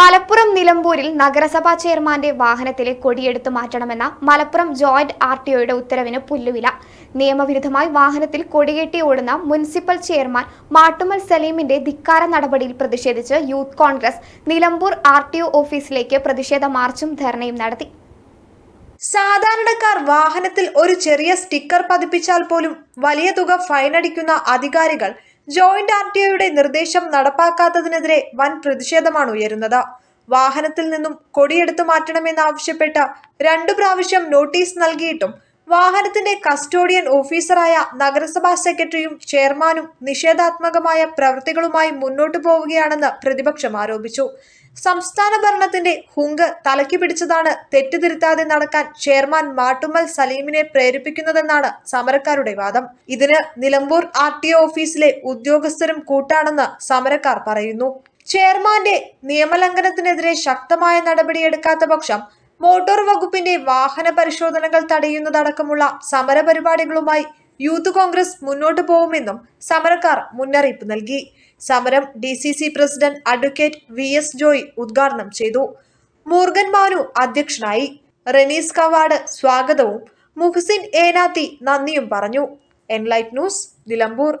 മലപ്പുറം നിലമ്പൂരിൽ നഗരസഭാ ചെയർമാന്റെ വാഹനത്തിലെ കൊടിയെടുത്ത് മാറ്റണമെന്ന മലപ്പുറം ജോയിന്റ് ആർ ടി ഒയുടെ ഉത്തരവിന് പുല്ലുവില നിയമവിരുദ്ധമായി വാഹനത്തിൽ കൊടികെട്ടി ഓടുന്ന മുനിസിപ്പൽ ചെയർമാൻ മാട്ടുമൽ സലീമിന്റെ ധിക്കാര നടപടിയിൽ പ്രതിഷേധിച്ച് യൂത്ത് കോൺഗ്രസ് നിലമ്പൂർ ആർ ഓഫീസിലേക്ക് പ്രതിഷേധ മാർച്ചും ധർണയും നടത്തി സാധാരണക്കാർ വാഹനത്തിൽ ഒരു ചെറിയ സ്റ്റിക്കർ പതിപ്പിച്ചാൽ പോലും വലിയ തുക ഫൈനടിക്കുന്ന അധികാരികൾ ജോയിന്റ് ആർ ടി ഒയുടെ നിർദ്ദേശം നടപ്പാക്കാത്തതിനെതിരെ വൻ പ്രതിഷേധമാണ് ഉയരുന്നത് വാഹനത്തിൽ നിന്നും കൊടിയെടുത്തു മാറ്റണമെന്നാവശ്യപ്പെട്ട് രണ്ടു പ്രാവശ്യം നോട്ടീസ് നൽകിയിട്ടും വാഹനത്തിന്റെ കസ്റ്റോഡിയൻ ഓഫീസറായ നഗരസഭാ സെക്രട്ടറിയും ചെയർമാനും നിഷേധാത്മകമായ പ്രവൃത്തികളുമായി മുന്നോട്ടു പോവുകയാണെന്ന് പ്രതിപക്ഷം ആരോപിച്ചു സംസ്ഥാന ഭരണത്തിന്റെ ഹുങ്ക് തലയ്ക്ക് പിടിച്ചതാണ് തെറ്റുതിരുത്താതെ നടക്കാൻ ചെയർമാൻ മാട്ടുമ്മൽ സലീമിനെ പ്രേരിപ്പിക്കുന്നതെന്നാണ് സമരക്കാരുടെ വാദം ഇതിന് നിലമ്പൂർ ആർ ഓഫീസിലെ ഉദ്യോഗസ്ഥരും കൂട്ടാണെന്ന് സമരക്കാർ പറയുന്നു ചെയർമാന്റെ നിയമലംഘനത്തിനെതിരെ ശക്തമായ നടപടിയെടുക്കാത്ത പക്ഷം മോട്ടോർ വകുപ്പിന്റെ വാഹന പരിശോധനകൾ തടയുന്നതടക്കമുള്ള സമരപരിപാടികളുമായി യൂത്ത് കോൺഗ്രസ് മുന്നോട്ടു പോകുമെന്നും സമരക്കാർ മുന്നറിയിപ്പ് നൽകി സമരം D C C president advocate V S Joy ഉദ്ഘാടനം ചെയ്തു മോർഗൻ മാനു അധ്യക്ഷനായി റെനീസ് കവാഡ് സ്വാഗതവും മുഹസിൻ ഏനാത്തി നന്ദിയും പറഞ്ഞു എൻലൈറ്റ് ന്യൂസ് നിലമ്പൂർ